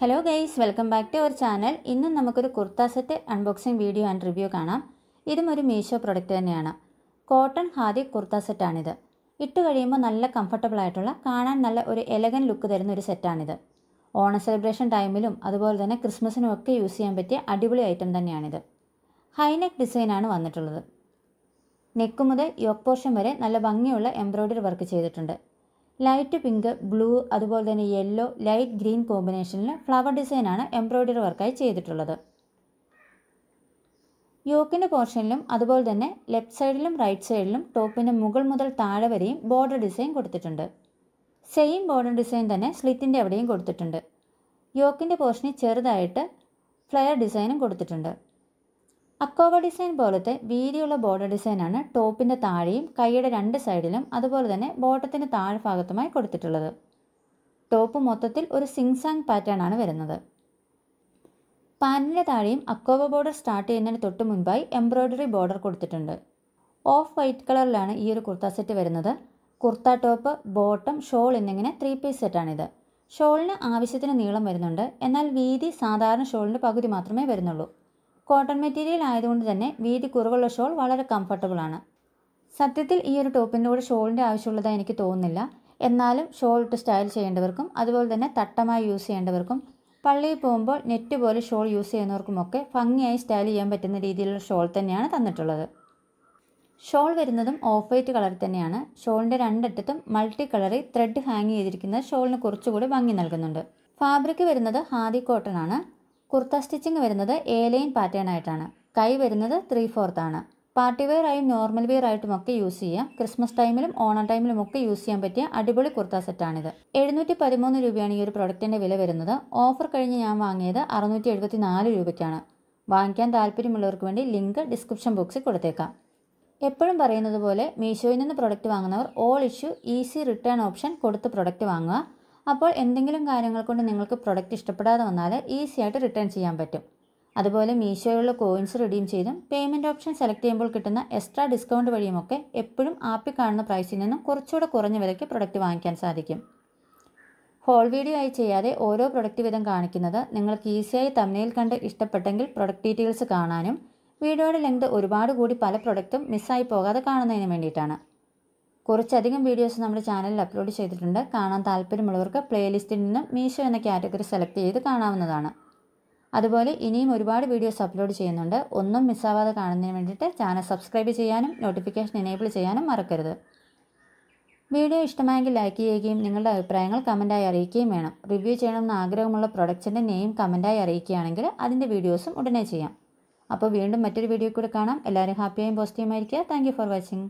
hello guys welcome back to our channel ഇന്ന് നമുക്കൊരു kurta set unboxing video and review കാണാം ഇതും ഒരു മീഷോ പ്രൊഡക്റ്റ് തന്നെയാണ് കോട്ടൺ ഹാദി കുർത്ത സെറ്റാണിത് ഇട്ട് കഴിയുമ്പോൾ നല്ല കംഫർട്ടബിൾ ആയിട്ടുള്ള കാണാൻ നല്ല ഒരു എലഗൻ ലുക്ക് തരുന്ന ഒരു സെറ്റാണിത് ഓണ സെലിബ്രേഷൻ ടൈമിലും അതുപോലെ തന്നെ ക്രിസ്മസിനും ഒക്കെ യൂസ് ചെയ്യാൻ പറ്റിയ അടിപൊളി ഐറ്റം തന്നെയാണിത് ഹൈനെക്ക് ഡിസൈനാണ് വന്നിട്ടുള്ളത് നെക്ക് മുതൽ യോക്ക് പോർഷൻ വരെ നല്ല ഭംഗിയുള്ള എംബ്രോയ്ഡറി വർക്ക് ചെയ്തിട്ടുണ്ട് ലൈറ്റ് പിങ്ക് ബ്ലൂ അതുപോലെ തന്നെ യെല്ലോ ലൈറ്റ് ഗ്രീൻ കോമ്പിനേഷനിൽ ഫ്ലവർ ഡിസൈനാണ് എംബ്രോയ്ഡറി വർക്കായി ചെയ്തിട്ടുള്ളത് യോക്കിൻ്റെ പോർഷനിലും അതുപോലെ തന്നെ ലെഫ്റ്റ് സൈഡിലും റൈറ്റ് സൈഡിലും ടോപ്പിൻ്റെ മുകൾ മുതൽ താഴെ വരെയും ബോർഡർ ഡിസൈൻ കൊടുത്തിട്ടുണ്ട് സെയിം ബോർഡർ ഡിസൈൻ തന്നെ സ്ലിറ്റിൻ്റെ അവിടെയും കൊടുത്തിട്ടുണ്ട് യോക്കിൻ്റെ പോർഷനിൽ ചെറുതായിട്ട് ഫ്ലെയർ ഡിസൈനും കൊടുത്തിട്ടുണ്ട് അക്കോവ ഡിസൈൻ പോലത്തെ വീതിയുള്ള ബോർഡർ ഡിസൈനാണ് ടോപ്പിൻ്റെ താഴെയും കൈയുടെ രണ്ട് സൈഡിലും അതുപോലെ തന്നെ ബോട്ടത്തിൻ്റെ താഴ്ഭാഗത്തുമായി കൊടുത്തിട്ടുള്ളത് ടോപ്പ് മൊത്തത്തിൽ ഒരു സിങ്സാങ് പാറ്റേൺ ആണ് വരുന്നത് പാൻറ്റിൻ്റെ താഴെയും അക്കോവ ബോർഡർ സ്റ്റാർട്ട് ചെയ്യുന്നതിന് തൊട്ട് മുൻപായി എംബ്രോയ്ഡറി ബോർഡർ കൊടുത്തിട്ടുണ്ട് ഓഫ് വൈറ്റ് കളറിലാണ് ഈ ഒരു കുർത്ത സെറ്റ് വരുന്നത് കുർത്ത ടോപ്പ് ബോട്ടം ഷോൾ എന്നിങ്ങനെ ത്രീ പീസ് സെറ്റാണിത് ഷോളിന് ആവശ്യത്തിന് നീളം വരുന്നുണ്ട് എന്നാൽ വീതി സാധാരണ ഷോളിൻ്റെ പകുതി മാത്രമേ വരുന്നുള്ളൂ കോട്ടൺ മെറ്റീരിയൽ ആയതുകൊണ്ട് തന്നെ വീതി കുറവുള്ള ഷോൾ വളരെ കംഫർട്ടബിൾ ആണ് സത്യത്തിൽ ഈ ഒരു ടോപ്പിൻ്റെ കൂടെ ഷോളിൻ്റെ ആവശ്യമുള്ളതായി എനിക്ക് തോന്നുന്നില്ല എന്നാലും ഷോൾ ഇട്ട് സ്റ്റൈൽ ചെയ്യേണ്ടവർക്കും അതുപോലെ തന്നെ തട്ടമായി യൂസ് ചെയ്യേണ്ടവർക്കും പള്ളിയിൽ പോകുമ്പോൾ നെറ്റ് പോലെ ഷോൾ യൂസ് ചെയ്യുന്നവർക്കുമൊക്കെ ഭംഗിയായി സ്റ്റൈൽ ചെയ്യാൻ പറ്റുന്ന രീതിയിലുള്ള ഷോൾ തന്നെയാണ് തന്നിട്ടുള്ളത് ഷോൾ വരുന്നതും ഓഫ് വൈറ്റ് കളറിൽ തന്നെയാണ് ഷോളിൻ്റെ രണ്ടറ്റത്തും മൾട്ടി കളറിൽ ത്രെഡ് ഹാങ് ചെയ്തിരിക്കുന്നത് ഷോളിന് കുറച്ചുകൂടി ഭംഗി നൽകുന്നുണ്ട് ഫാബ്രിക് വരുന്നത് ഹാദി കോട്ടൺ ആണ് കുർത്ത സ്റ്റിച്ചിങ് വരുന്നത് എ ലൈൻ പാറ്റേൺ ആയിട്ടാണ് കൈ വരുന്നത് ത്രീ ആണ് പാർട്ടി വെയർ ആയും നോർമൽ വെയർ ആയിട്ടും ഒക്കെ യൂസ് ചെയ്യാം ക്രിസ്മസ് ടൈമിലും ഓണം ടൈമിലും ഒക്കെ യൂസ് ചെയ്യാൻ പറ്റിയ അടിപൊളി കുർത്ത സെറ്റാണിത് എഴുന്നൂറ്റി പതിമൂന്ന് രൂപയാണ് ഈ ഒരു പ്രൊഡക്റ്റിൻ്റെ വില വരുന്നത് ഓഫർ കഴിഞ്ഞ് ഞാൻ വാങ്ങിയത് അറുന്നൂറ്റി എഴുപത്തി നാല് രൂപയ്ക്കാണ് വാങ്ങിക്കാൻ താല്പര്യമുള്ളവർക്ക് വേണ്ടി ലിങ്ക് ഡിസ്ക്രിപ്ഷൻ ബോക്സിൽ കൊടുത്തേക്കാം എപ്പോഴും പറയുന്നത് പോലെ മീഷോയിൽ നിന്ന് പ്രൊഡക്റ്റ് വാങ്ങുന്നവർ ഓൾ ഇഷ്യൂ ഈസി റിട്ടേൺ ഓപ്ഷൻ കൊടുത്ത് പ്രൊഡക്റ്റ് വാങ്ങുക അപ്പോൾ എന്തെങ്കിലും കാര്യങ്ങൾ കൊണ്ട് നിങ്ങൾക്ക് പ്രൊഡക്റ്റ് ഇഷ്ടപ്പെടാതെ വന്നാൽ ഈസി ആയിട്ട് റിട്ടേൺ ചെയ്യാൻ പറ്റും അതുപോലെ മീഷോയിലുള്ള കോയിൻസ് റിഡീം ചെയ്തും പേയ്മെൻറ്റ് ഓപ്ഷൻ സെലക്ട് ചെയ്യുമ്പോൾ കിട്ടുന്ന എക്സ്ട്രാ ഡിസ്കൗണ്ട് വഴിയുമൊക്കെ എപ്പോഴും ആപ്പിൽ കാണുന്ന പ്രൈസിൽ നിന്നും കുറച്ചുകൂടെ കുറഞ്ഞ വിലയ്ക്ക് പ്രൊഡക്റ്റ് വാങ്ങിക്കാൻ സാധിക്കും ഹോൾ വീഡിയോ ആയി ചെയ്യാതെ ഓരോ പ്രൊഡക്റ്റ് വിധം കാണിക്കുന്നത് നിങ്ങൾക്ക് ഈസിയായി തമ്മിൽ കണ്ട് ഇഷ്ടപ്പെട്ടെങ്കിൽ പ്രൊഡക്റ്റ് ഡീറ്റെയിൽസ് കാണാനും വീഡിയോയുടെ ലെങ്ത് ഒരുപാട് കൂടി പല പ്രൊഡക്റ്റും മിസ്സായി പോകാതെ കാണുന്നതിന് വേണ്ടിയിട്ടാണ് കുറച്ചധികം വീഡിയോസ് നമ്മുടെ ചാനലിൽ അപ്ലോഡ് ചെയ്തിട്ടുണ്ട് കാണാൻ താല്പര്യമുള്ളവർക്ക് പ്ലേലിസ്റ്റിൽ നിന്നും മീഷോ എന്ന കാറ്റഗറി സെലക്ട് ചെയ്ത് കാണാവുന്നതാണ് അതുപോലെ ഇനിയും ഒരുപാട് വീഡിയോസ് അപ്ലോഡ് ചെയ്യുന്നുണ്ട് ഒന്നും മിസ്സാവാതെ കാണുന്നതിന് വേണ്ടിയിട്ട് ചാനൽ സബ്സ്ക്രൈബ് ചെയ്യാനും നോട്ടിഫിക്കേഷൻ എനേബിൾ ചെയ്യാനും മറക്കരുത് വീഡിയോ ഇഷ്ടമായെങ്കിൽ ലൈക്ക് ചെയ്യുകയും നിങ്ങളുടെ അഭിപ്രായങ്ങൾ കമൻറ്റായി അറിയിക്കുകയും വേണം റിവ്യൂ ചെയ്യണമെന്ന് ആഗ്രഹമുള്ള പ്രൊഡക്റ്റിൻ്റെ നെയിം കമൻറ്റായി അറിയിക്കുകയാണെങ്കിൽ അതിൻ്റെ വീഡിയോസും ഉടനെ ചെയ്യാം അപ്പോൾ വീണ്ടും മറ്റൊരു വീഡിയോ കൂടെ കാണാം എല്ലാവരും ഹാപ്പിയായും പോസിറ്റീവുമായിരിക്കുക താങ്ക് ഫോർ വാച്ചിങ്